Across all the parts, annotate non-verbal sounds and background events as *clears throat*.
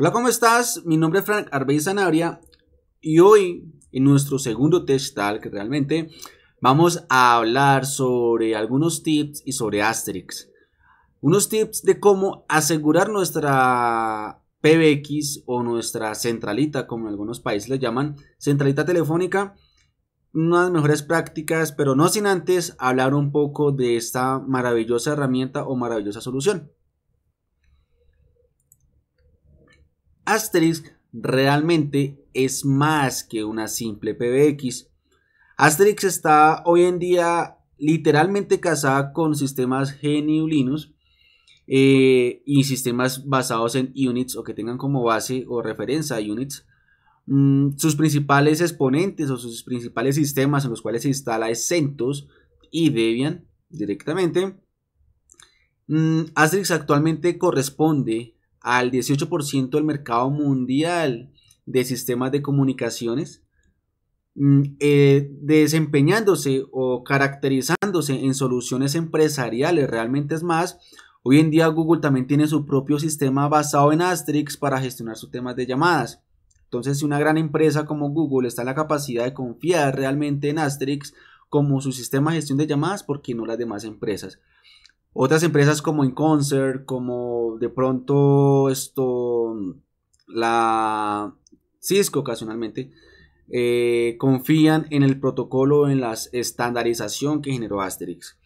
Hola, ¿cómo estás? Mi nombre es Frank Arbey Zanabria y hoy en nuestro segundo testal que realmente vamos a hablar sobre algunos tips y sobre Asterix. Unos tips de cómo asegurar nuestra PBX o nuestra centralita, como en algunos países le llaman, centralita telefónica. Unas mejores prácticas, pero no sin antes hablar un poco de esta maravillosa herramienta o maravillosa solución. Asterix realmente es más que una simple PBX. Asterix está hoy en día literalmente casada con sistemas GNU Linux eh, y sistemas basados en Units o que tengan como base o referencia a Unix. Mm, sus principales exponentes o sus principales sistemas en los cuales se instala es CentOS y Debian directamente. Mm, Asterix actualmente corresponde al 18% del mercado mundial de sistemas de comunicaciones, mm, eh, desempeñándose o caracterizándose en soluciones empresariales. Realmente es más, hoy en día Google también tiene su propio sistema basado en Asterix para gestionar sus temas de llamadas. Entonces, si una gran empresa como Google está en la capacidad de confiar realmente en Asterix como su sistema de gestión de llamadas, ¿por qué no las demás empresas? Otras empresas como Inconcert, como de pronto esto, la Cisco ocasionalmente, eh, confían en el protocolo, en la estandarización que generó Asterix.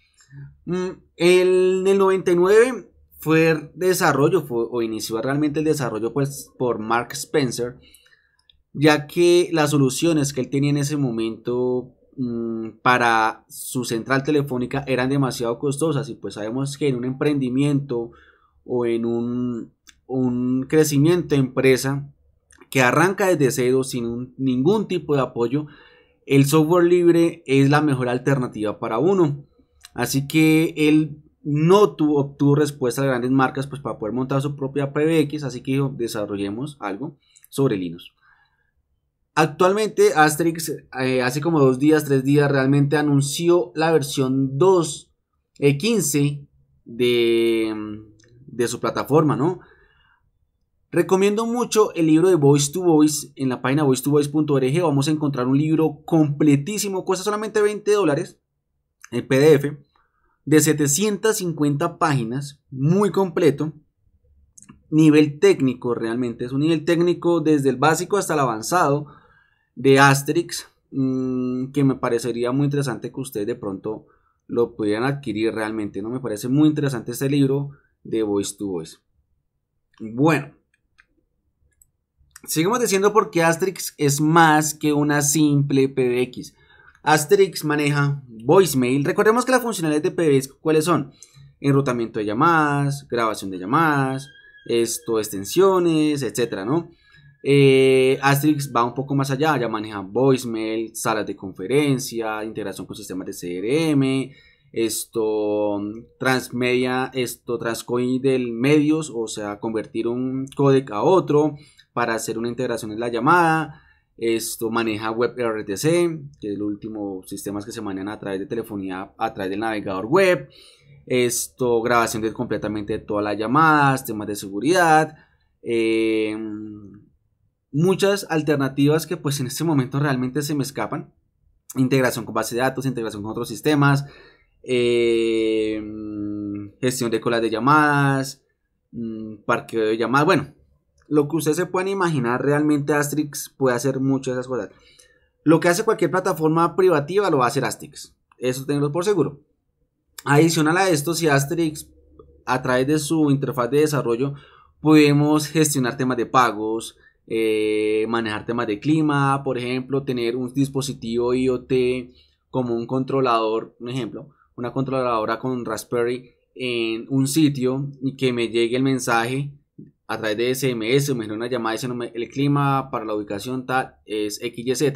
Mm, en el, 99 fue desarrollo o inició realmente el desarrollo pues, por Mark Spencer, ya que las soluciones que él tenía en ese momento Mm, para su central telefónica eran demasiado costosas y pues sabemos que en un emprendimiento o en un, crecimiento de empresa que arranca desde cero sin ningún tipo de apoyo, el software libre es la mejor alternativa para uno. Así que él no tuvo, obtuvo respuesta de grandes marcas pues, para poder montar su propia PBX, así que desarrollemos algo sobre Linux. Actualmente Asterix, eh, hace como dos días, tres días, realmente anunció la versión 2.15 eh, mm, de, su plataforma, ¿no? Recomiendo mucho el libro de Voice to Voice. En la página voice2voice.org vamos a encontrar un libro completísimo, cuesta solamente 20 dólares, el eh, PDF, de 750 páginas, muy completo. Nivel técnico realmente, es un nivel técnico desde el básico hasta el avanzado de Asterix mm, que me parecería muy interesante que ustedes de pronto lo pudieran adquirir realmente. No me parece muy interesante este libro de Voice to Voice. Bueno, sigamos diciendo porque Asterix es más que una simple PBX. Asterix maneja voicemail. Recordemos que las funcionalidades de PBX, ¿cuáles son? Enrutamiento de llamadas, grabación de llamadas, esto, extensiones, etcétera, ¿no? Eh, Asterix va un poco más allá, ya maneja voicemail, salas de conferencia, integración con sistemas de CRM, esto transmedia, esto transcoin del medios, o sea, convertir un codec a otro para hacer una integración en la llamada. Esto maneja web RTC, que es el último sistemas que se manejan a través de telefonía, a través del navegador web. Esto, grabación de completamente todas las llamadas, temas de seguridad. Eh, muchas alternativas que pues en este momento realmente se me escapan. Integración con base de datos, integración con otros sistemas, em, gestión de colas de llamadas, mm, parqueo de llamadas, bueno, lo que ustedes se pueden imaginar realmente Asterix puede hacer muchas de esas cosas. Lo que hace cualquier plataforma privativa lo va a hacer Asterix. eso tenganlo por seguro. Adicional a esto, si Asterix, a través de su interfaz de desarrollo podemos gestionar temas de pagos, eh, manejar temas de clima, por ejemplo, tener un dispositivo IoT como un controlador, un ejemplo, una controladora con Raspberry en un sitio y que me llegue el mensaje a través de SMS me una llamada diciendo el clima para la ubicación tal es XYZ.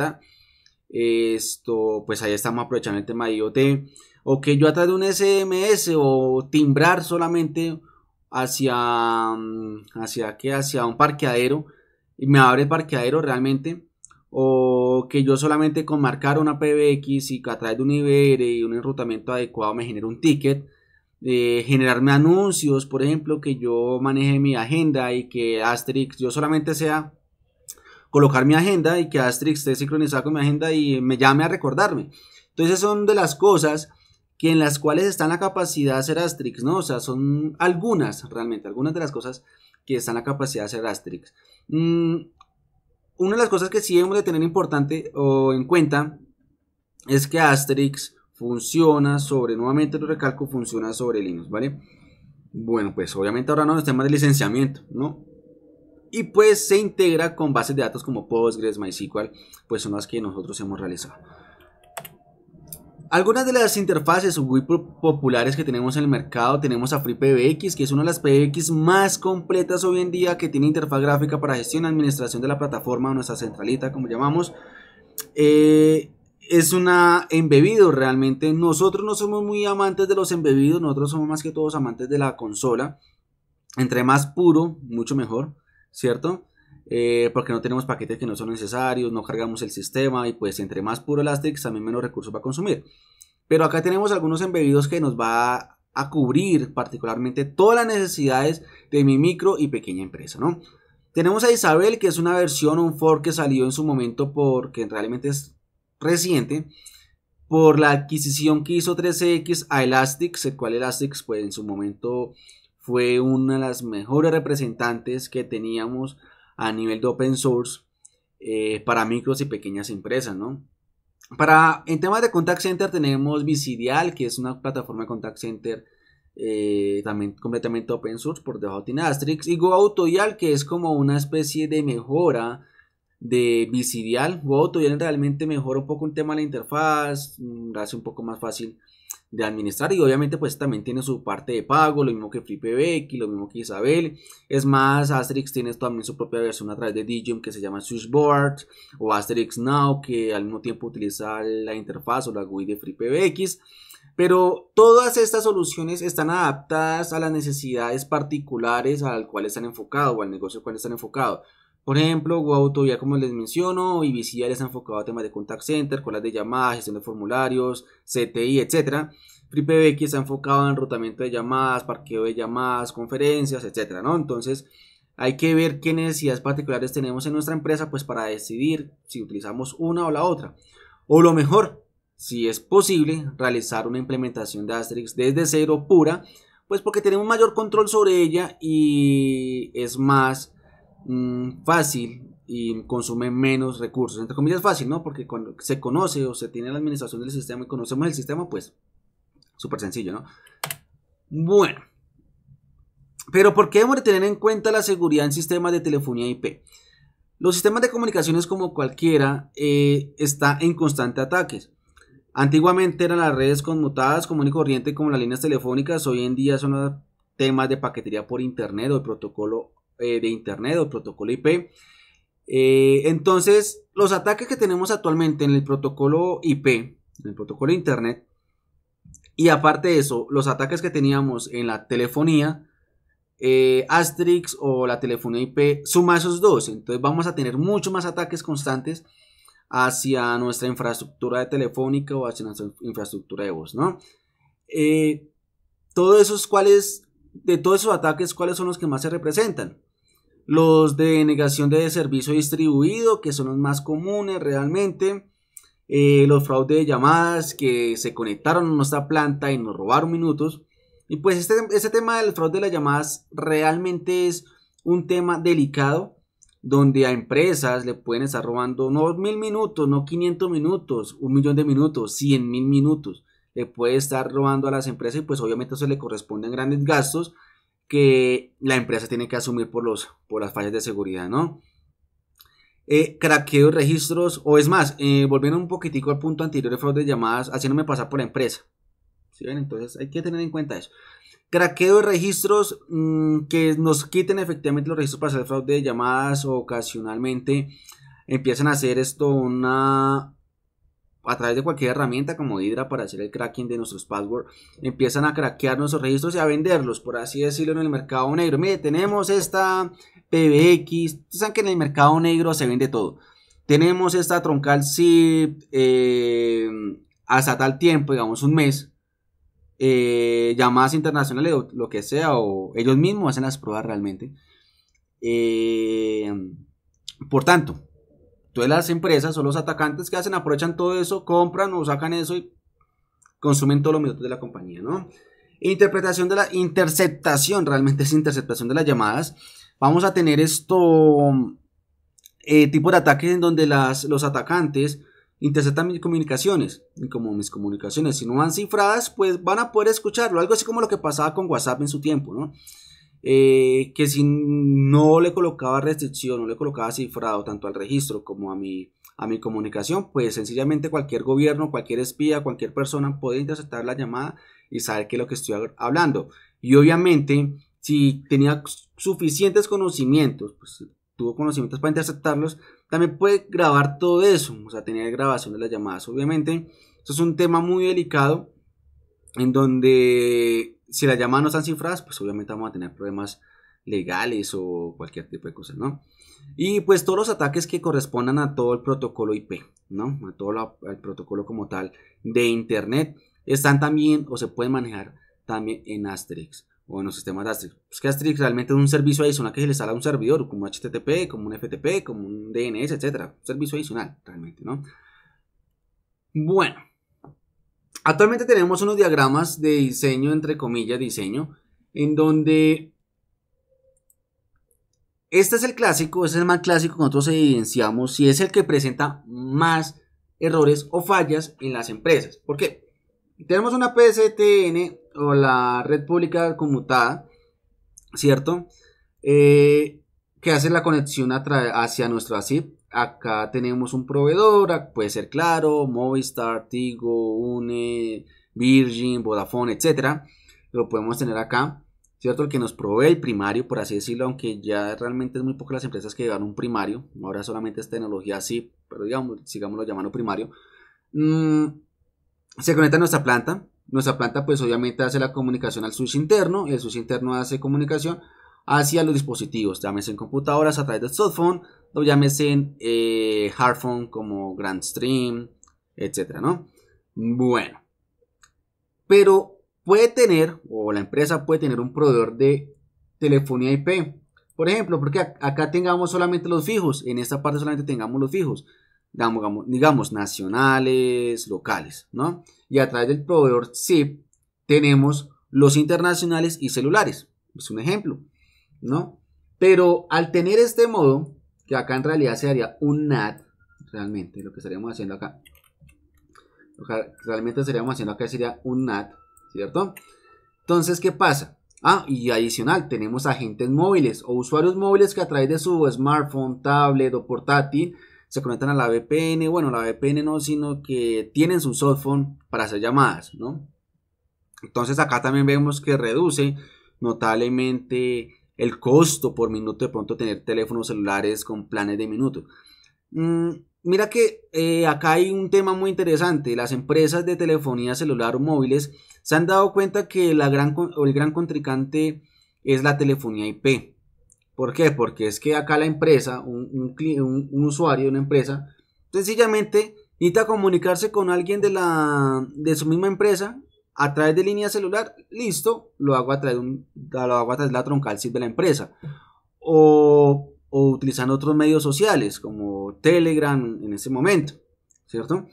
Esto, pues ahí estamos aprovechando el tema de IoT. O que yo a través de un SMS o timbrar solamente hacia, mm, hacia, hacia un parqueadero y me abre parqueadero realmente. O que yo solamente con marcar una PBX y que a través de un IBR y un enrutamiento adecuado me genere un ticket. de eh, generarme anuncios, por ejemplo, que yo maneje mi agenda y que Asterix, yo solamente sea colocar mi agenda y que Asterix esté sincronizado con mi agenda y me llame a recordarme. Entonces son de las cosas que en las cuales están la capacidad de hacer Asterix, ¿no? O sea, son algunas, realmente, algunas de las cosas que están la capacidad de hacer Asterix. Mm, una de las cosas que sí hemos de tener importante o en cuenta es que Asterix funciona sobre, nuevamente lo recalco, funciona sobre Linux, ¿vale? Bueno, pues obviamente ahora no es tema de licenciamiento, ¿no? Y pues se integra con bases de datos como Postgres, MySQL, pues son las que nosotros hemos realizado. Algunas de las interfaces muy populares que tenemos en el mercado, tenemos a FreePBX, que es una de las PBX más completas hoy en día, que tiene interfaz gráfica para gestión y administración de la plataforma, nuestra centralita, como llamamos. Eh, es una embebido realmente. Nosotros no somos muy amantes de los embebidos, nosotros somos más que todos amantes de la consola. Entre más puro, mucho mejor, ¿cierto? Eh, porque no tenemos paquetes que no son necesarios, no cargamos el sistema y pues entre más puro Elastic también menos recursos va a consumir. Pero acá tenemos algunos embebidos que nos va a cubrir particularmente todas las necesidades de mi micro y pequeña empresa, ¿no? Tenemos a Isabel, que es una versión, un fork que salió en su momento porque realmente es reciente, por la adquisición que hizo 3X a Elastic, el cual Elastic pues en su momento fue una de las mejores representantes que teníamos a nivel de open source eh, para micros y pequeñas empresas, ¿no? Para, en temas de contact center tenemos Visidial, que es una plataforma de contact center eh, también completamente open source por debajo de Asterix y GoAutoyal, que es como una especie de mejora de Visidial GoAutoyal realmente mejora un poco el tema de la interfaz mm, hace un poco más fácil de administrar y obviamente pues también tiene su parte de pago, lo mismo que FreePBX, lo mismo que Isabel, es más, Asterix tiene también su propia versión a través de Digium que se llama Switchboard o Asterix Now que al mismo tiempo utiliza la interfaz o la GUI de FreePBX. Pero todas estas soluciones están adaptadas a las necesidades particulares al cual están enfocados o al negocio al cual están enfocados. Por ejemplo, GoAuto ya como les menciono, y ya les enfocado a temas de contact center, colas de llamadas, gestión de formularios, CTI, etc. FreePBX se ha enfocado en rotamiento de llamadas, parqueo de llamadas, conferencias, etc. ¿no? Entonces, hay que ver qué necesidades particulares tenemos en nuestra empresa pues para decidir si utilizamos una o la otra. O lo mejor, si es posible, realizar una implementación de Asterix desde cero pura, pues porque tenemos mayor control sobre ella y es más Mm, fácil y consume menos recursos. Entre comillas fácil, ¿no? Porque cuando se conoce o se tiene la administración del sistema y conocemos el sistema, pues súper sencillo, ¿no? Bueno. Pero ¿por qué debemos tener en cuenta la seguridad en sistemas de telefonía IP? Los sistemas de comunicaciones como cualquiera eh, está en constante ataques. Antiguamente eran las redes conmutadas común y corriente como las líneas telefónicas, hoy en día son temas de paquetería por internet o el protocolo eh, de Internet o protocolo IP. Eh, entonces, los ataques que tenemos actualmente en el protocolo IP, en el protocolo Internet, y aparte de eso, los ataques que teníamos en la telefonía, eh, Asterix o la telefonía IP, suma esos dos. Entonces vamos a tener mucho más ataques constantes hacia nuestra infraestructura de telefónica o hacia nuestra infraestructura de voz, ¿no? todos esos cuales de todos esos ataques, ¿cuáles son los que más se representan? Los de negación de servicio distribuido, que son los más comunes realmente. Eh, los fraudes de llamadas que se conectaron a nuestra planta y nos robaron minutos. Y pues este, este tema del fraude de las llamadas realmente es un tema delicado donde a empresas le pueden estar robando no mil minutos, no 500 minutos, un millón de minutos, 100 mil minutos puede estar robando a las empresas y pues obviamente eso le corresponden grandes gastos que la empresa tiene que asumir por, los, por las fallas de seguridad, ¿no? Eh, de registros, o es más, eh, volviendo un poquitico al punto anterior de fraude de llamadas, haciéndome pasar por la empresa. ¿Sí Entonces hay que tener en cuenta eso. Craqueo de registros mm, que nos quiten efectivamente los registros para hacer fraude de llamadas o ocasionalmente empiezan a hacer esto una a través de cualquier herramienta como Hydra para hacer el cracking de nuestros passwords, empiezan a craquear nuestros registros y a venderlos, por así decirlo, en el mercado negro. Mire, tenemos esta PBX, saben que en el mercado negro se vende todo. Tenemos esta troncal SIP eh, hasta tal tiempo, digamos un mes. Eh, llamadas internacionales o lo que sea, o ellos mismos hacen las pruebas realmente. Eh, por tanto, entonces las empresas o los atacantes que hacen aprovechan todo eso, compran o sacan eso y consumen todos los minutos de la compañía, ¿no? Interpretación de la interceptación, realmente es interceptación de las llamadas. Vamos a tener esto, eh, tipo de ataques en donde las, los atacantes interceptan mis comunicaciones. como mis comunicaciones, si no van cifradas, pues van a poder escucharlo. Algo así como lo que pasaba con WhatsApp en su tiempo, ¿no? Eh, que si no le colocaba restricción, no le colocaba cifrado tanto al registro como a mi, a mi comunicación, pues sencillamente cualquier gobierno, cualquier espía, cualquier persona puede interceptar la llamada y saber qué es lo que estoy hablando. Y obviamente, si tenía suficientes conocimientos, pues tuvo conocimientos para interceptarlos, también puede grabar todo eso, o sea, tenía grabación de las llamadas. Obviamente, esto es un tema muy delicado en donde si las llamadas no están cifradas, pues obviamente vamos a tener problemas legales o cualquier tipo de cosas, ¿no? Y pues todos los ataques que correspondan a todo el protocolo IP, ¿no? A todo el protocolo como tal de Internet están también o se pueden manejar también en Asterix o en los sistemas de Asterix. Pues que Asterix realmente es un servicio adicional que se le sale a un servidor, como HTTP, como un FTP, como un DNS, etcétera, servicio adicional realmente, ¿no? Bueno, Actualmente tenemos unos diagramas de diseño, entre comillas, diseño, en donde este es el clásico, este es el más clásico que nosotros evidenciamos y es el que presenta más errores o fallas en las empresas. ¿Por qué? Tenemos una PSTN o la red pública conmutada, ¿cierto? Eh, que hace la conexión hacia nuestro SIP. Acá tenemos un proveedor, puede ser Claro, Movistar, Tigo, Une, Virgin, Vodafone, etcétera. Lo podemos tener acá, ¿cierto? El que nos provee el primario, por así decirlo, aunque ya realmente es muy pocas las empresas que llevan un primario. Ahora solamente es tecnología SIP, pero digamos, sigámoslo llamando primario. Mm, se conecta a nuestra planta. Nuestra planta, pues obviamente hace la comunicación al switch interno, el switch interno hace comunicación hacia los dispositivos, llámese en computadoras a través del softphone o llámese en hardphone eh, como Grand Stream, etcétera, ¿no? Bueno, pero puede tener, o la empresa puede tener un proveedor de telefonía IP. Por ejemplo, porque acá tengamos solamente los fijos, en esta parte solamente tengamos los fijos, digamos, digamos nacionales, locales, ¿no? Y a través del proveedor SIP tenemos los internacionales y celulares. Es un ejemplo. ¿no? Pero al tener este modo, que acá en realidad se haría un NAT, realmente, lo que estaríamos haciendo acá, realmente estaríamos haciendo acá sería un NAT, ¿cierto? Entonces, ¿qué pasa? Ah, y adicional, tenemos agentes móviles o usuarios móviles que a través de su smartphone, tablet o portátil se conectan a la VPN, bueno, la VPN no, sino que tienen su softphone para hacer llamadas, ¿no? Entonces acá también vemos que reduce notablemente el costo por minuto de pronto tener teléfonos celulares con planes de minuto. Mm, mira que eh, acá hay un tema muy interesante. Las empresas de telefonía celular o móviles se han dado cuenta que gran, el gran contrincante es la telefonía IP. ¿Por qué? Porque es que acá la empresa, un, usuario de una empresa, sencillamente necesita comunicarse con alguien de, la, de su misma empresa a través de línea celular, listo, lo hago a través, lo hago de la troncal de la empresa. O, utilizando otros medios sociales como Telegram en ese momento, ¿cierto?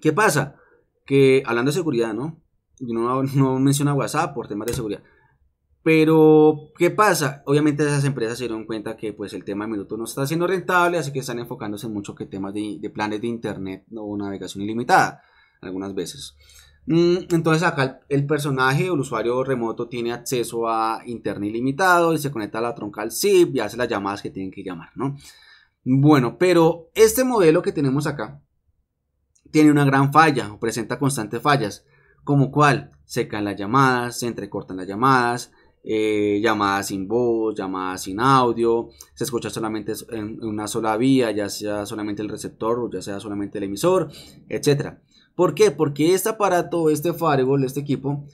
¿Qué pasa? Que hablando de seguridad, ¿no? no, no menciona WhatsApp por temas de seguridad. Pero, ¿qué pasa? Obviamente esas empresas se dieron cuenta que pues el tema de minuto no está siendo rentable, así que están enfocándose mucho que temas de, de planes de internet o navegación ilimitada, algunas veces. Mm, entonces acá el, personaje o el usuario remoto tiene acceso a internet ilimitado y se conecta a la troncal SIP y hace las llamadas que tienen que llamar, Bueno, pero este modelo que tenemos acá tiene una gran falla o presenta constantes fallas, como cual se caen las llamadas, se entrecortan las llamadas, eh, llamadas sin voz, llamadas sin audio, se escucha solamente en una sola vía, ya sea solamente el receptor o ya sea solamente el emisor, etcétera. ¿Por qué? Porque este aparato, este firewall, este equipo,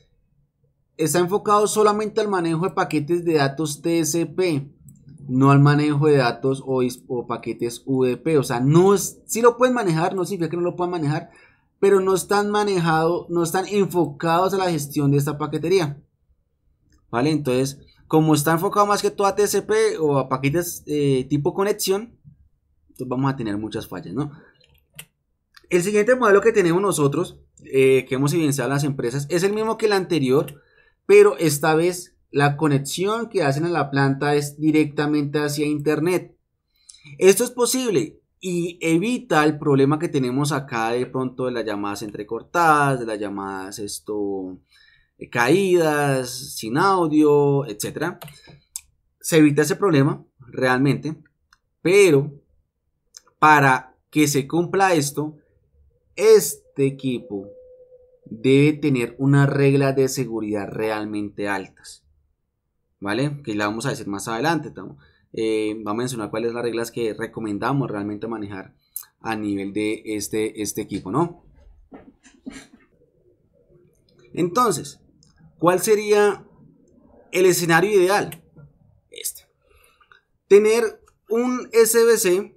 está enfocado solamente al manejo de paquetes de datos TCP, no al manejo de datos o, paquetes UDP. O sea, no es, sí lo pueden manejar, no significa que no lo puedan manejar, pero no están manejados, no están enfocados a la gestión de esta paquetería. ¿Vale? Entonces, como está enfocado más que todo a TCP o a paquetes eh, tipo conexión, entonces vamos a tener muchas fallas, ¿no? El siguiente modelo que tenemos nosotros, eh, que hemos evidenciado en las empresas, es el mismo que el anterior, pero esta vez la conexión que hacen a la planta es directamente hacia Internet. Esto es posible y evita el problema que tenemos acá de pronto de las llamadas entrecortadas, de las llamadas esto, eh, caídas, sin audio, etc. Se evita ese problema realmente, pero para que se cumpla esto, este equipo debe tener unas reglas de seguridad realmente altas. ¿Vale? Que la vamos a decir más adelante. Eh, vamos a mencionar cuáles son las reglas que recomendamos realmente manejar a nivel de este, este equipo, ¿no? Entonces, ¿cuál sería el escenario ideal? Este. Tener un SBC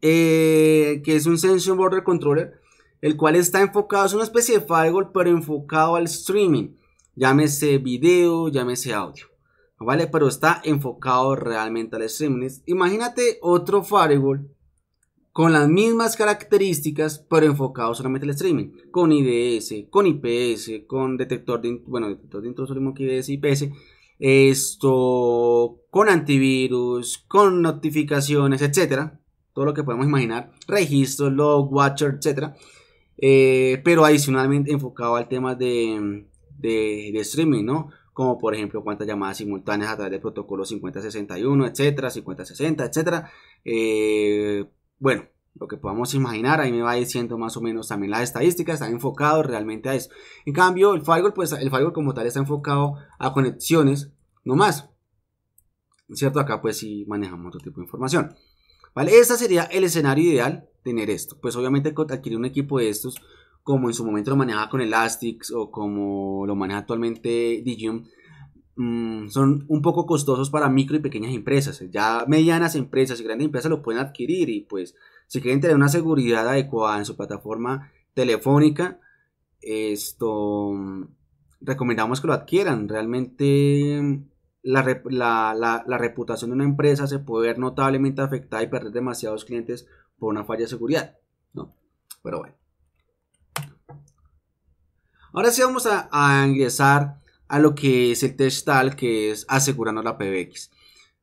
eh, que es un Sensor Border Controller, el cual está enfocado, es una especie de firewall, pero enfocado al streaming, llámese video, llámese audio, ¿vale? Pero está enfocado realmente al streaming. Imagínate otro firewall con las mismas características, pero enfocado solamente al streaming, con IDS, con IPS, con detector de, bueno, detector de intrusos, IPS, esto, con antivirus, con notificaciones, etcétera, todo lo que podemos imaginar, registros, log, watcher, etc. Eh, pero adicionalmente enfocado al tema de, streaming, ¿no? Como por ejemplo cuántas llamadas simultáneas a través del protocolo 5061, etcétera, 5060, etcétera. Eh, bueno, lo que podamos imaginar, ahí me va diciendo más o menos también las estadísticas, está enfocado realmente a eso. En cambio, el firewall, pues el firewall como tal está enfocado a conexiones, no más. ¿Cierto? Acá pues sí manejamos otro tipo de información. ¿Vale? Este sería el escenario ideal, tener esto. Pues obviamente adquirir un equipo de estos, como en su momento lo manejaba con Elastix, o como lo maneja actualmente Digium, mm, son un poco costosos para micro y pequeñas empresas. Ya medianas empresas y grandes empresas lo pueden adquirir y pues si quieren tener una seguridad adecuada en su plataforma telefónica, esto mm, recomendamos que lo adquieran. Realmente la, reputación de una empresa se puede ver notablemente afectada y perder demasiados clientes por una falla de seguridad. ¿no? Pero bueno. Ahora sí vamos a, ingresar a lo que es el tal que es asegurando la PBX.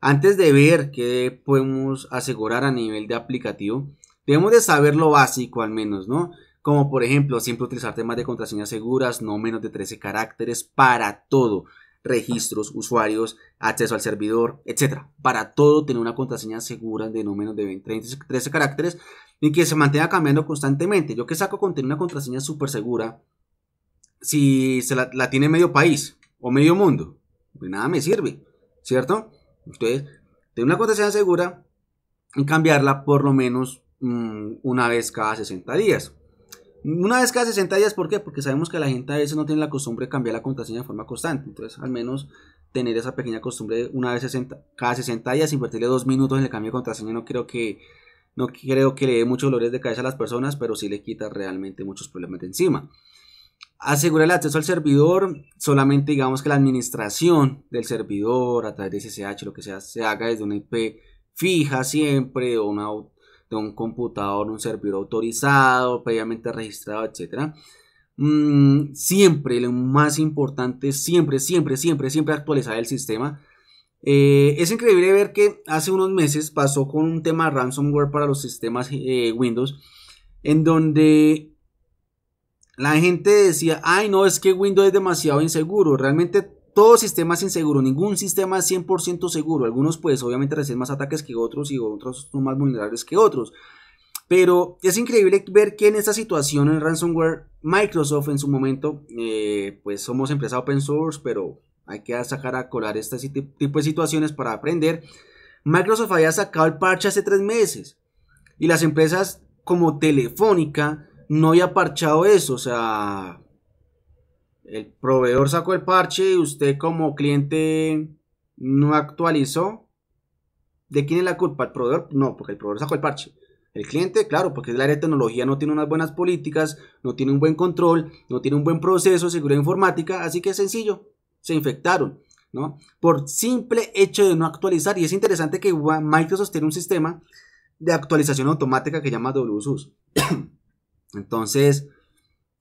Antes de ver qué podemos asegurar a nivel de aplicativo, debemos de saber lo básico al menos, ¿no? Como por ejemplo, siempre utilizar temas de contraseñas seguras, no menos de 13 caracteres para todo registros, usuarios, acceso al servidor, etc. Para todo tener una contraseña segura de no menos de 20, 13 caracteres y que se mantenga cambiando constantemente. Yo que saco con tener una contraseña súper segura si se la, tiene medio país o medio mundo. de pues nada me sirve, ¿cierto? Entonces, tener una contraseña segura y cambiarla por lo menos mm, una vez cada 60 días. Una vez cada 60 días, ¿por qué? Porque sabemos que la gente a veces no tiene la costumbre de cambiar la contraseña de forma constante. Entonces, al menos tener esa pequeña costumbre de una vez 60, cada 60 días, invertirle dos minutos en el cambio de contraseña, no creo que no creo que le dé muchos dolores de cabeza a las personas, pero sí le quita realmente muchos problemas de encima. Asegurar el acceso al servidor, solamente digamos que la administración del servidor a través de SSH, lo que sea, se haga desde una IP fija siempre o una de un computador, un servidor autorizado, previamente registrado, etcétera, mm, siempre, lo más importante, siempre, siempre, siempre, siempre actualizar el sistema. Eh, es increíble ver que hace unos meses pasó con un tema ransomware para los sistemas eh, Windows, en donde la gente decía, ay no, es que Windows es demasiado inseguro. Realmente todo sistema es inseguro, ningún sistema es 100% seguro. Algunos pues obviamente reciben más ataques que otros y otros son más vulnerables que otros. Pero es increíble ver que en esta situación en ransomware, Microsoft en su momento, eh, pues somos empresa open source, pero hay que sacar a colar este tipo de situaciones para aprender. Microsoft había sacado el parche hace tres meses y las empresas como Telefónica no había parchado eso, o sea, el proveedor sacó el parche y usted como cliente no actualizó, ¿de quién es la culpa? ¿El proveedor? No, porque el proveedor sacó el parche. El cliente, claro, porque el área de tecnología no tiene unas buenas políticas, no tiene un buen control, no tiene un buen proceso de seguridad informática, así que es sencillo, se infectaron, ¿no? Por simple hecho de no actualizar, y es interesante que Microsoft tiene un sistema de actualización automática que llama WSUS. *clears throat* Entonces,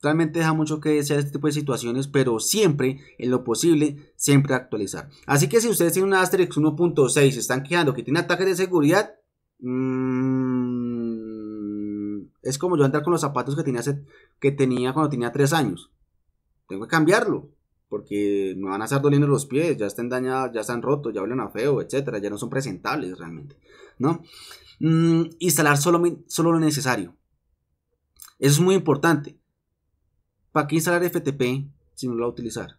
Realmente deja mucho que sea este tipo de situaciones, pero siempre, en lo posible, siempre actualizar. Así que si ustedes tienen un Asterix 1.6 y se están quejando que tiene ataques de seguridad, mm, es como yo andar con los zapatos que tenía, que tenía cuando tenía 3 años. Tengo que cambiarlo, porque me van a estar doliendo los pies, ya están dañados, ya están rotos, ya huelen a feo, etcétera, ya no son presentables realmente, ¿no? Mm, instalar solo, solo lo necesario. Eso es muy importante. ¿Para qué instalar FTP si no lo va a utilizar?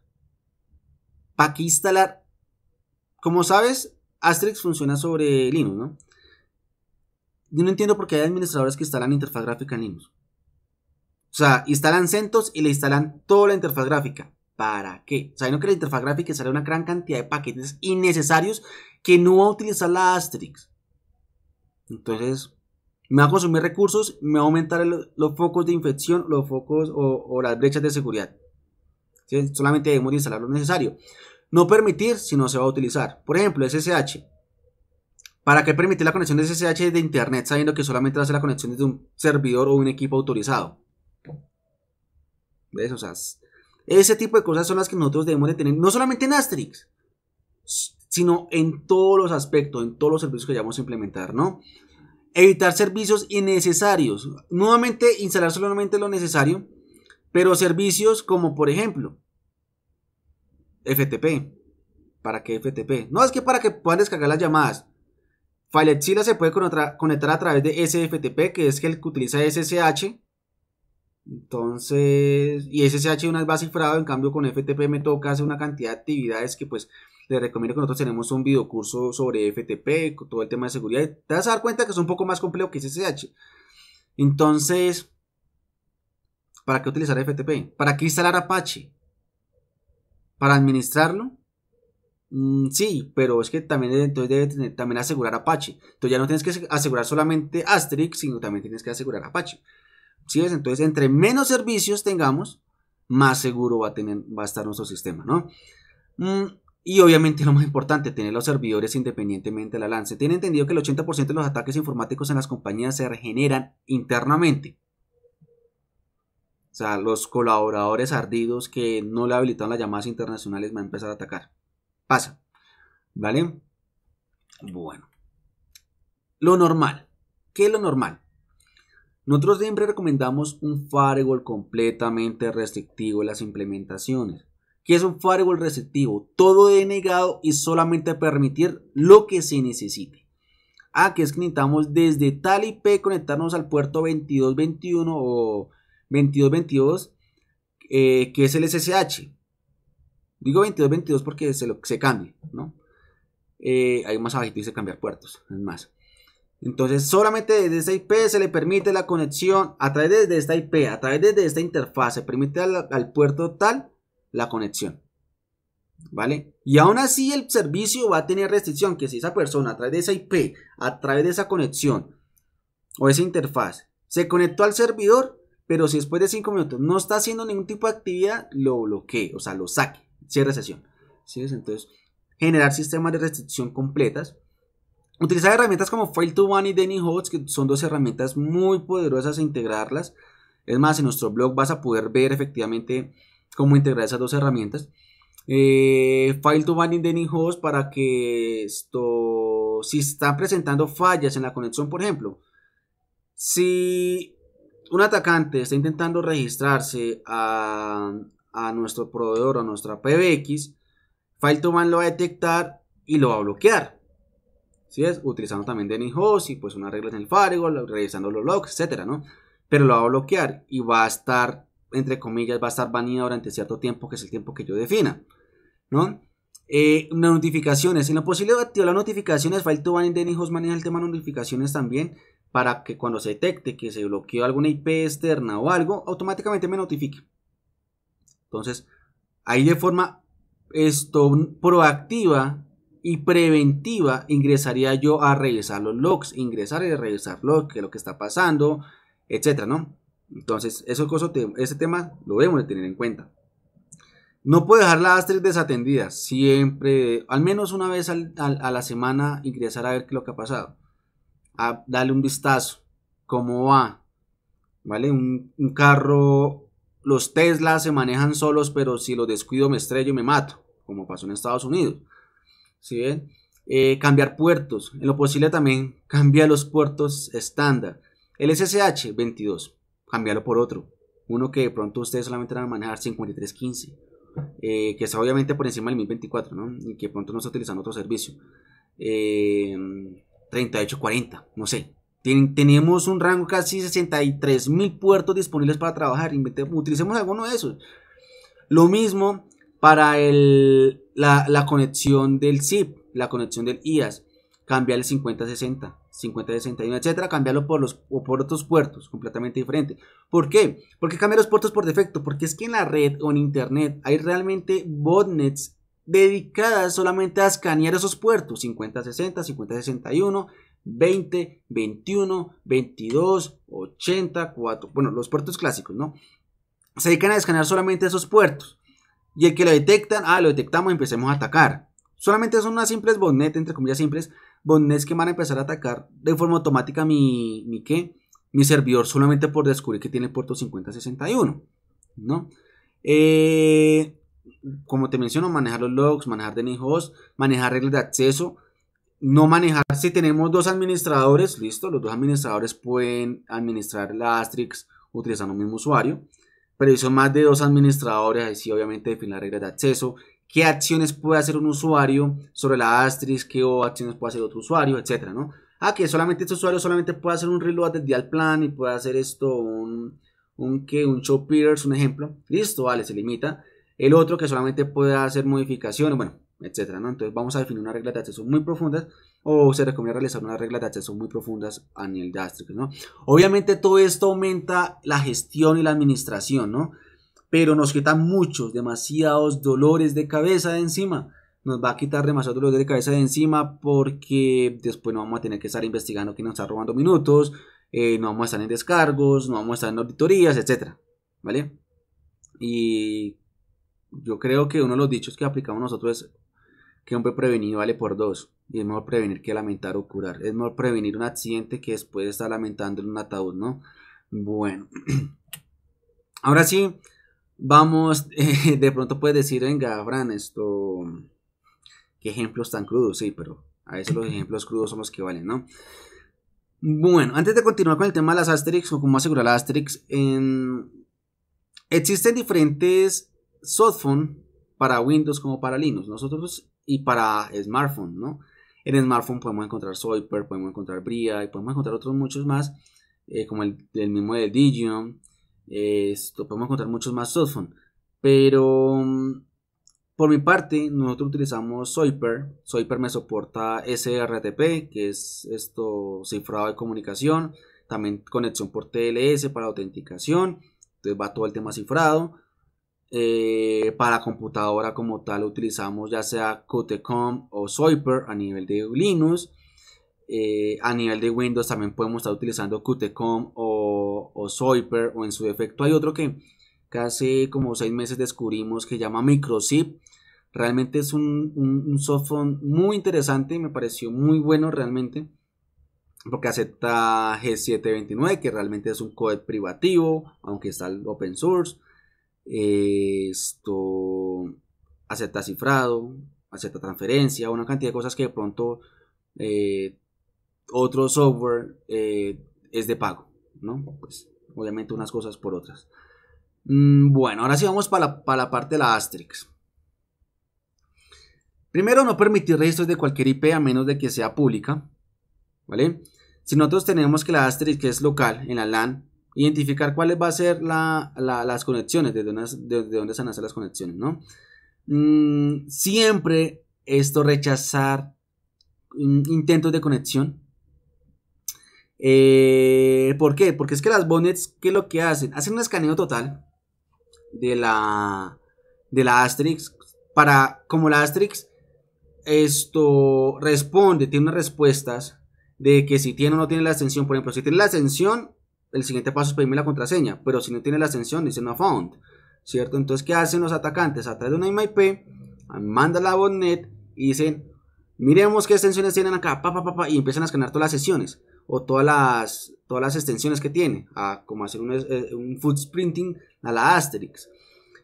¿Para qué instalar? Como sabes, Asterix funciona sobre Linux, ¿no? Yo no entiendo por qué hay administradores que instalan interfaz gráfica en Linux. O sea, instalan CentOS y le instalan toda la interfaz gráfica. ¿Para qué? Sabiendo que la interfaz gráfica sale una gran cantidad de paquetes innecesarios que no va a utilizar la Asterix. Entonces, me va a consumir recursos, me va a aumentar los focos de infección, los focos o, las brechas de seguridad. Solamente debemos instalar lo necesario. No permitir si no se va a utilizar. Por ejemplo, SSH. ¿Para qué permitir la conexión de SSH de Internet sabiendo que solamente va a ser la conexión de un servidor o un equipo autorizado? ¿Ves? O sea, ese tipo de cosas son las que nosotros debemos de tener, no solamente en Asterix, sino en todos los aspectos, en todos los servicios que vamos a implementar, ¿no? evitar servicios innecesarios. Nuevamente, instalar solamente lo necesario, pero servicios como por ejemplo FTP. ¿Para qué FTP? No es que para que puedan descargar las llamadas. FileZilla se puede conectar a través de SFTP, que es el que utiliza SSH. Entonces, y SSH una vez va cifrado, en cambio con FTP me toca hacer una cantidad de actividades que pues le recomiendo que nosotros tenemos un video curso sobre FTP, todo el tema de seguridad. Te vas a dar cuenta que es un poco más complejo que SSH. Entonces, ¿para qué utilizar FTP? ¿Para qué instalar Apache? ¿Para administrarlo? Mm, sí, pero es que también entonces debe también asegurar Apache. Entonces ya no tienes que asegurar solamente Asterix, sino también tienes que asegurar Apache. ¿Sí Entonces, entre menos servicios tengamos, más seguro va a, tener, va a estar nuestro sistema, ¿no? Mm, y obviamente lo más importante, tener los servidores independientemente de la LAN. tiene entendido que el 80% de los ataques informáticos en las compañías se regeneran internamente. O sea, los colaboradores ardidos que no le habilitaron las llamadas internacionales van a empezar a atacar. Pasa. ¿Vale? Bueno. Lo normal. ¿Qué es lo normal? Nosotros siempre recomendamos un firewall completamente restrictivo en las implementaciones que es un firewall receptivo, todo denegado y solamente permitir lo que se necesite. Ah, que es que necesitamos desde tal IP conectarnos al puerto 2221 o 2222, eh, que es el SSH. Digo 2222 porque se, lo, se cambia, ¿no? Eh, ahí más abajito dice cambiar puertos, es más. Entonces, solamente desde esta IP se le permite la conexión a través de esta IP, a través de esta interfaz, se permite al puerto tal la conexión. ¿Vale? Y aún así el servicio va a tener restricción, que si esa persona a través de esa IP, a través de esa conexión o esa interfaz, se conectó al servidor, pero si después de 5 minutos no está haciendo ningún tipo de actividad, lo bloquee, o sea, lo saque, cierre sesión. ¿Sí? Entonces, generar sistemas de restricción completas. Utilizar herramientas como File to One y Denny Hots, que son dos herramientas muy poderosas a e integrarlas. Es más, en nuestro blog vas a poder ver efectivamente cómo integrar esas dos herramientas. Eh, file to de Host para que esto, si están presentando fallas en la conexión, por ejemplo, si un atacante está intentando registrarse a, nuestro proveedor, a nuestra PBX, File to Van lo va a detectar y lo va a bloquear. ¿Sí es? Utilizando también Denny y pues unas reglas en el firewall, revisando los logs, etcétera, ¿no? Pero lo va a bloquear y va a estar entre comillas, va a estar banida durante cierto tiempo, que es el tiempo que yo defina, ¿no? Eh, notificaciones. En lo posible de activar las notificaciones, File to Ban maneja el tema de notificaciones también para que cuando se detecte que se bloqueó alguna IP externa o algo, automáticamente me notifique. Entonces, ahí de forma esto, proactiva y preventiva ingresaría yo a revisar los logs, ingresar y revisar logs, que lo que está pasando, etcétera, ¿no? Entonces, eso, ese tema lo debemos de tener en cuenta. No puedo dejar las tres desatendidas. Siempre, al menos una vez a la semana, ingresar a ver qué es lo que ha pasado. A ah, darle un vistazo. ¿Cómo va? ¿Vale? Un, carro. Los Tesla se manejan solos, pero si lo descuido me estrello y me mato. Como pasó en Estados Unidos. ¿Sí ven? Eh, cambiar puertos. En lo posible también *laughs* cambia los puertos estándar. El SSH 22 cambiarlo por otro. Uno que de pronto ustedes solamente van a manejar 5315, eh, que está obviamente por encima del 1024, ¿no? Y que pronto no está utilizando otro servicio. 3840, eh, no sé. tenemos un rango casi 63 mil puertos disponibles para trabajar. Inventemos, utilicemos alguno de esos. Lo mismo para el, la, conexión del SIP, la conexión del IAS. Cambiar el 5060. 50, 61, etcétera, cambiarlo por, los, o por otros puertos completamente diferente. ¿Por qué? Porque cambia los puertos por defecto, porque es que en la red o en internet hay realmente botnets dedicadas solamente a escanear esos puertos 50, 60, 50, 61, 20, 21, 22, 80, 4, bueno, los puertos clásicos, ¿no? Se dedican a escanear solamente esos puertos. Y el que lo detectan, ah, lo detectamos y empecemos a atacar. Solamente son unas simples botnets entre comillas simples, botnets que van a empezar a atacar de forma automática mi, mi, ¿qué? mi servidor solamente por descubrir que tiene puerto 5061. ¿no? Eh, como te menciono, manejar los logs, manejar DNI host, manejar reglas de acceso, no manejar si tenemos dos administradores, listo, los dos administradores pueden administrar la Asterix utilizando el mismo usuario, pero si son más de dos administradores, ahí sí obviamente definir las reglas de acceso, qué acciones puede hacer un usuario sobre la asterisk, qué acciones puede hacer otro usuario, etcétera, ¿no? Ah, que solamente este usuario solamente puede hacer un reload del al plan y puede hacer esto, un, un que, un show peers, un ejemplo. Listo, vale, se limita. El otro que solamente puede hacer modificaciones, bueno, etcétera, ¿no? Entonces vamos a definir una regla de acceso muy profundas o se recomienda realizar una reglas de acceso muy profundas a nivel de asterisk, ¿no? Obviamente todo esto aumenta la gestión y la administración, ¿no? pero nos quita muchos, demasiados dolores de cabeza de encima. Nos va a quitar demasiados dolores de cabeza de encima porque después no vamos a tener que estar investigando quién nos está robando minutos, eh, no vamos a estar en descargos, no vamos a estar en auditorías, etc. ¿Vale? Y yo creo que uno de los dichos que aplicamos nosotros es que hombre prevenido vale por dos. Y es mejor prevenir que lamentar o curar. Es mejor prevenir un accidente que después estar lamentando en un ataúd, ¿no? Bueno. *clears throat* Ahora sí, Vamos, *laughs* eh, de pronto puedes decir, venga, Fran, esto, qué ejemplos tan crudos, sí, pero a veces los ejemplos crudos son los que valen, ¿no? Bueno, antes de continuar con el tema de las Asterix o cómo asegurar las Asterix, en... Em, existen diferentes Softphones para Windows como para Linux, nosotros y para smartphone, ¿no? En smartphone podemos encontrar Soyper, podemos encontrar Bria y podemos encontrar otros muchos más, eh, como el, mismo de Digium esto, podemos encontrar muchos más softphone. Pero mm, por mi parte, nosotros utilizamos Soiper. Soiper me soporta SRTP, que es esto cifrado de comunicación. También conexión por TLS para autenticación. Entonces va todo el tema cifrado. Eh, para computadora como tal utilizamos ya sea Qt.com o Soiper a nivel de Linux. Eh, a nivel de Windows también podemos estar utilizando Qtcom o o Soiper, o en su defecto hay otro que, hace como seis meses descubrimos que llama Microsip. Realmente es un, un, software muy interesante, me pareció muy bueno realmente, porque acepta G729, que realmente es un code privativo, aunque está el open source. Esto acepta cifrado, acepta transferencia, una cantidad de cosas que de pronto eh, otro software eh, es de pago. ¿no? Pues obviamente unas cosas por otras. Mm, bueno, ahora sí vamos para la, parte de la Asterix. Primero, no permitir registros de cualquier IP a menos de que sea pública. ¿Vale? Si nosotros tenemos que la Asterix que es local en la LAN, identificar cuáles va a ser las conexiones, de dónde, dónde se van a hacer las conexiones, ¿no? Mm, siempre esto rechazar mm, intentos de conexión eh, ¿Por qué? Porque es que las bonnets, ¿qué es lo que hacen? Hacen un escaneo total de la, de la Asterix. Para, como la Asterix esto responde, tiene unas respuestas de que si tiene o no tiene la extensión. Por ejemplo, si tiene la ascensión, el siguiente paso es pedirme la contraseña. Pero si no tiene la extensión, dice no found. ¿Cierto? Entonces, ¿qué hacen los atacantes? A través de una IP, manda la bonnet y dicen Miremos qué extensiones tienen acá, pa, y empiezan a escanear todas las sesiones o todas las, todas las extensiones que tiene, a, como hacer un, eh, un sprinting a la Asterix.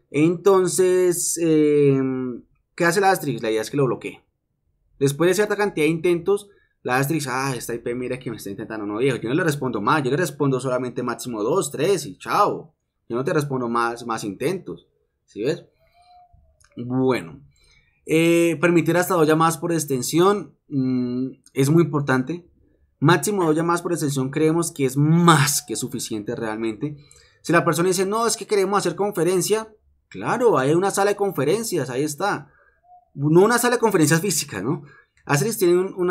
Entonces, em, ¿qué hace la Asterix? La idea es que lo bloquee. Después de cierta cantidad de intentos, la Asterix, ah, esta IP mira que me está intentando, no viejo, yo no le respondo más, yo le respondo solamente máximo 2, 3 y chao. Yo no te respondo más, más intentos, si ves? Bueno, eh, permitir hasta dos llamadas por extensión mm, es muy importante. Máximo dos llamadas por extensión creemos que es más que suficiente realmente. Si la persona dice, no, es que queremos hacer conferencia, claro, hay una sala de conferencias, ahí está. No una sala de conferencias *laughs* física, ¿no? Aceris tiene un,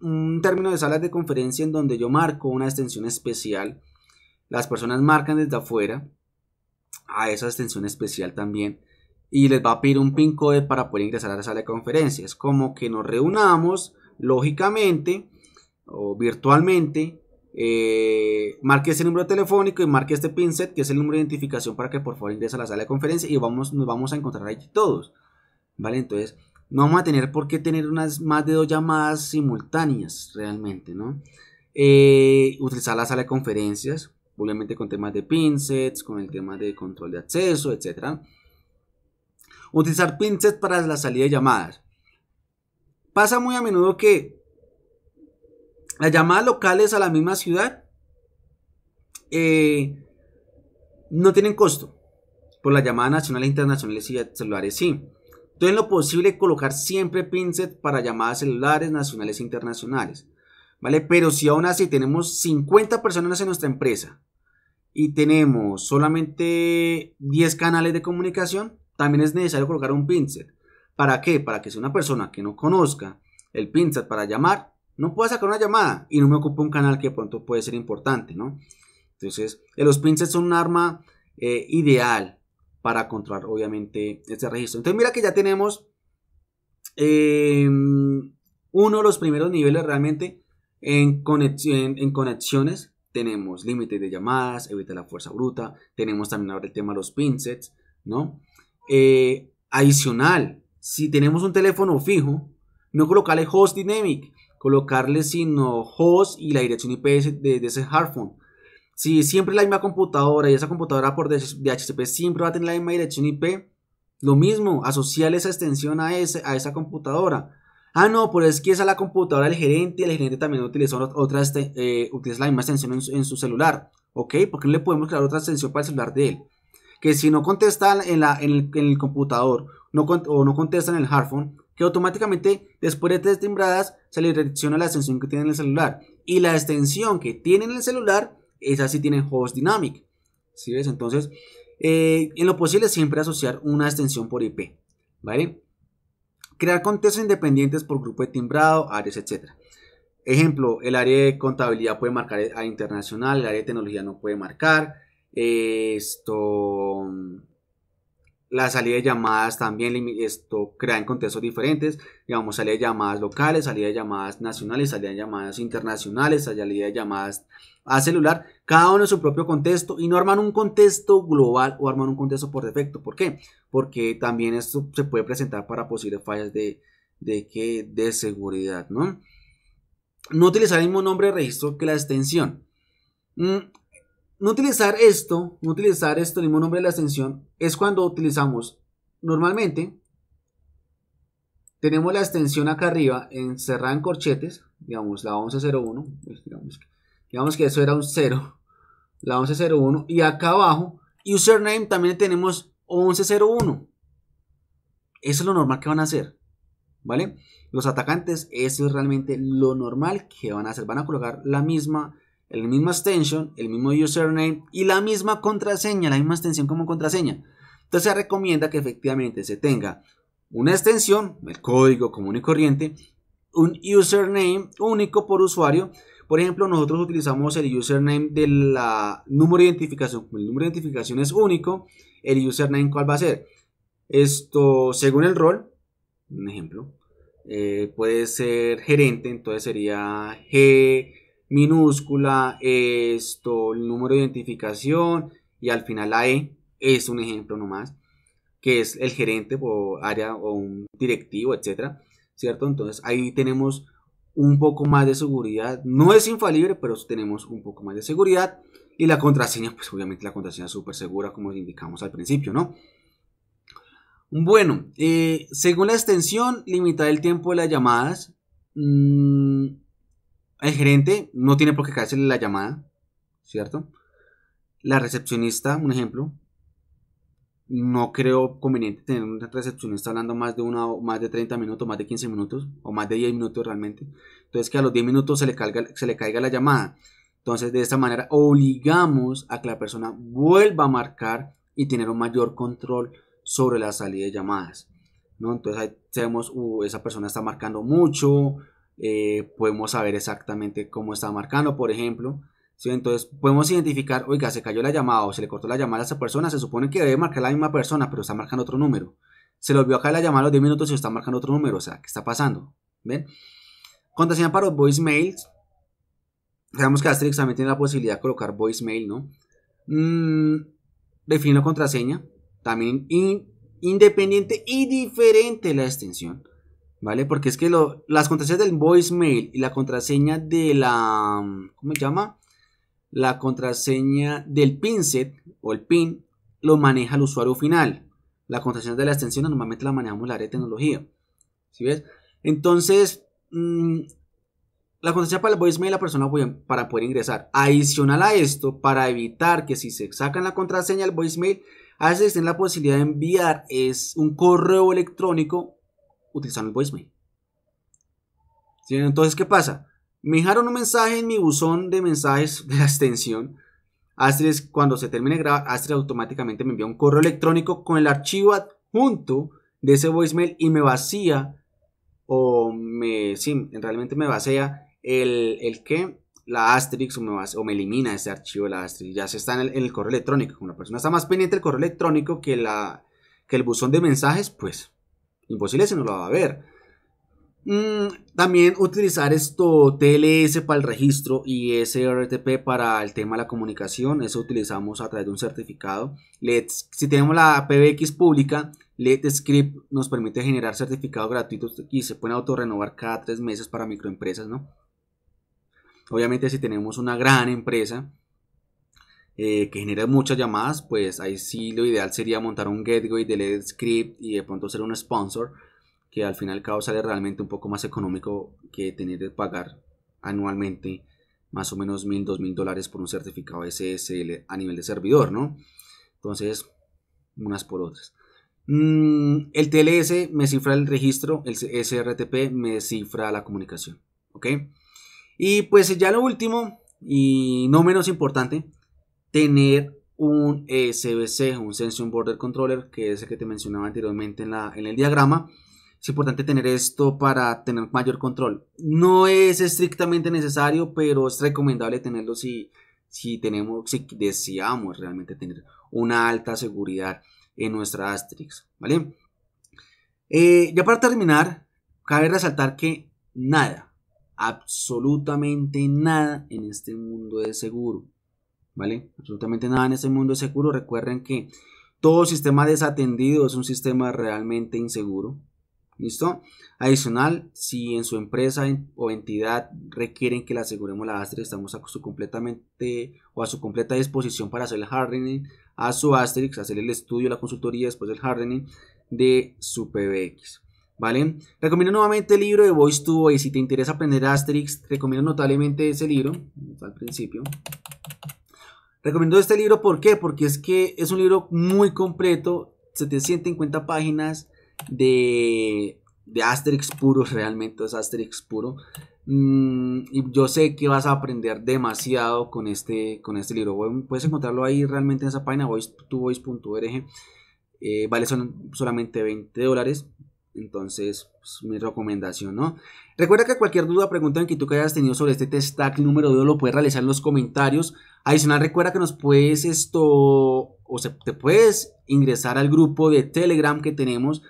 un término de salas de conferencia en donde yo marco una extensión especial. Las personas marcan desde afuera a esa extensión especial también y les va a pedir un PIN code para poder ingresar a la sala de conferencias. Como que nos reunamos lógicamente o virtualmente. Eh, marque ese número telefónico y marque este pin set que es el número de identificación para que por favor ingrese a la sala de conferencias y vamos, nos vamos a encontrar allí todos. ¿Vale? Entonces, no vamos a tener por qué tener unas más de dos llamadas simultáneas realmente, ¿no? Eh, utilizar la sala de conferencias, obviamente con temas de pin sets, con el tema de control de acceso, etcétera. Utilizar Pinset para la salida de llamadas. Pasa muy a menudo que las llamadas locales a la misma ciudad eh, no tienen costo. Por las llamadas nacionales, e internacionales y celulares, sí. Entonces, lo posible, colocar siempre Pinset para llamadas celulares, nacionales e internacionales. ¿Vale? Pero si aún así tenemos 50 personas en nuestra empresa y tenemos solamente 10 canales de comunicación, también es necesario colocar un pinset. ¿Para qué? Para que si una persona que no conozca el pinset para llamar, no pueda sacar una llamada y no me ocupe un canal que pronto puede ser importante, ¿no? Entonces, eh, los pinsets son un arma eh, ideal para controlar, obviamente, este registro. Entonces, mira que ya tenemos em, uno de los primeros niveles realmente en, en conexiones. Tenemos límites de llamadas, evita la fuerza bruta. Tenemos también ahora el tema de los pinsets ¿no? Eh, adicional. Si tenemos un teléfono fijo, no colocarle host dynamic, colocarle sino host y la dirección IP de, ese hardphone, Si siempre la misma computadora y esa computadora por DHCP siempre va a tener la misma dirección IP, lo mismo, asociarle esa extensión a, ese, a esa computadora. Ah, no, pero es que esa es la computadora del gerente y el gerente también utiliza, otra, este, eh, utiliza la misma extensión en su, en su celular. ¿Ok? porque no le podemos crear otra extensión para el celular de él? que si no contestan en, el, computador no o no contestan en el hardphone, que automáticamente después de tres timbradas se le redirecciona la extensión que tiene en el celular. Y la extensión que tiene en el celular, esa así tiene host dynamic. ¿si ves? Entonces, eh, en lo posible siempre asociar una extensión por IP. ¿Vale? Crear contextos independientes por grupo de timbrado, áreas, etc. Ejemplo, el área de contabilidad puede marcar a internacional, el área de tecnología no puede marcar, esto. Mm, la salida de llamadas también esto, crea en contextos diferentes. Digamos, salida de llamadas locales, salida de llamadas nacionales, salida de llamadas internacionales, salida de llamadas a celular, cada uno en su propio contexto y no arman un contexto global o arman un contexto por defecto. ¿Por qué? Porque también esto se puede presentar para posibles fallas de, de, de seguridad, ¿no? No utilizar el mismo nombre de registro que la extensión. Mm, no utilizar esto, no utilizar esto, el mismo nombre de la extensión, es cuando utilizamos normalmente, tenemos la extensión acá arriba encerrada en corchetes, digamos la 1101, pues, digamos, que eso era un 0, la 1101, y acá abajo, username también tenemos 1101. Eso es lo normal que van a hacer, ¿vale? Los atacantes, eso es realmente lo normal que van a hacer, van a colocar la misma el mismo extension, el mismo username y la misma contraseña, la misma extensión como contraseña. Entonces se recomienda que efectivamente se tenga una extensión, el código común y corriente, un username único por usuario. Por ejemplo, nosotros utilizamos el username de la número de identificación. El número de identificación es único. El username, ¿cuál va a ser? Esto, según el rol, un ejemplo, eh, puede ser gerente, entonces sería G minúscula, esto, el número de identificación y al final la E es un ejemplo nomás, que es el gerente o área o un directivo, etcétera, ¿cierto? Entonces ahí tenemos un poco más de seguridad, no es infalible, pero tenemos un poco más de seguridad y la contraseña, pues obviamente la contraseña es súper segura como indicamos al principio, ¿no? Bueno, eh, según la extensión, limitar el tiempo de las llamadas. Mm, el gerente no tiene por qué caerse la llamada, ¿cierto? La recepcionista, un ejemplo, no creo conveniente tener una recepcionista hablando más de una más de 30 minutos, más de 15 minutos o más de 10 minutos realmente. Entonces que a los 10 minutos se le caiga, se le la llamada. Entonces de esta manera obligamos a que la persona vuelva a marcar y tener un mayor control sobre la salida de llamadas. ¿no? Entonces ahí uh, esa persona está marcando mucho, eh, podemos saber exactamente cómo está marcando, por ejemplo. Entonces podemos identificar, oiga, se cayó la llamada o se le cortó la llamada a esa persona, se supone que debe marcar la misma persona, pero está marcando otro número. Se le olvidó de la llamada a los 10 minutos y está marcando otro número, o sea, ¿qué está pasando? ¿Ven? Contraseña para los voicemails. Sabemos que Asterix también tiene la posibilidad de colocar voicemail, ¿no? Mm, defino contraseña. También independiente y diferente la extensión. ¿Vale? Porque es que lo, las contraseñas del voicemail y la contraseña de la. ¿Cómo se llama? La contraseña del pin set o el pin lo maneja el usuario final. La contraseña de la extensión normalmente la manejamos la área de tecnología. ¿Sí ves? Entonces, mm, la contraseña para el voicemail la persona para poder ingresar. Adicional a esto, para evitar que si se sacan la contraseña del voicemail, a veces la posibilidad de enviar es un correo electrónico utilizaron el voicemail. Entonces, ¿qué pasa? Me dejaron un mensaje en mi buzón de mensajes *laughs* de la extensión. Astrid, cuando se termine de grabar, Astrid automáticamente me envía un correo electrónico con el archivo adjunto de ese voicemail y me vacía, o me, sí, realmente me vacía el, el que la Asterix o me, o me, elimina ese archivo de la Asterix. Ya se está en el, correo electrónico. Como la persona está más pendiente del correo electrónico que, la, que el buzón de mensajes, pues Imposible se no lo va a ver. Mm, también utilizar esto TLS para el registro y SRTP para el tema de la comunicación. Eso utilizamos a través de un certificado. Let's, si tenemos la PBX pública, Let's Script nos permite generar certificados gratuitos y se pueden autorrenovar cada tres meses para microempresas, ¿no? Obviamente si tenemos una gran empresa, eh, que genera muchas llamadas, pues ahí sí lo ideal sería montar un gateway de LED script y de pronto ser un sponsor, que al final y cabo sale realmente un poco más económico que tener que pagar anualmente más o menos mil, dos mil dólares por un certificado SSL a nivel de servidor, ¿no? Entonces, unas por otras. Mm, el TLS me cifra el registro, el SRTP me cifra la comunicación, ¿ok? Y pues ya lo último, y no menos importante, tener un SBC, eh, un Sension Border Controller, que es el que te mencionaba anteriormente en, la, en el diagrama. Es importante tener esto para tener mayor control. No es estrictamente necesario, pero es recomendable tenerlo si, si, tenemos, si deseamos realmente tener una alta seguridad en nuestra Asterix. ¿vale? Eh, ya para terminar, cabe resaltar que nada, absolutamente nada en este mundo de seguro. ¿vale? Absolutamente nada en este mundo es seguro. Recuerden que todo sistema desatendido es un sistema realmente inseguro. ¿Listo? Adicional, si en su empresa o entidad requieren que la aseguremos la Asterix, estamos a su completamente o a su completa disposición para hacer el hardening, a su Asterix, hacer el estudio, la consultoría, después el hardening de su PBX. ¿Vale? Recomiendo nuevamente el libro de Voice to Voice. Si te interesa aprender Asterix, recomiendo notablemente ese libro. Al principio. Recomiendo este libro, ¿por qué? Porque es que es un libro muy completo, 750 páginas de, Asterix puro, *laughs* realmente es Asterix puro. Mm, y yo sé que vas a aprender demasiado con este, con este libro. Puedes encontrarlo ahí realmente en esa página, voice, tuvoice.org. Eh, vale son solamente 20 dólares. Entonces, pues, mi recomendación, ¿no? Recuerda que cualquier duda, pregunta que tú que hayas tenido sobre este test stack número 2 lo puedes realizar en los comentarios. Adicional, recuerda que nos puedes esto, o sea, te puedes ingresar al grupo de Telegram que tenemos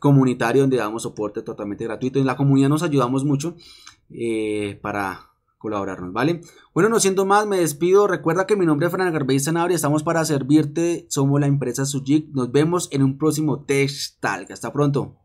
comunitario donde damos soporte totalmente gratuito. En la comunidad nos ayudamos mucho eh, para colaborarnos, ¿vale? Bueno, no siendo más, me despido. Recuerda que mi nombre es Fran Garbey Sanabria, estamos para servirte. Somos la empresa Sujik. Nos vemos en un próximo test Talk. Hasta pronto.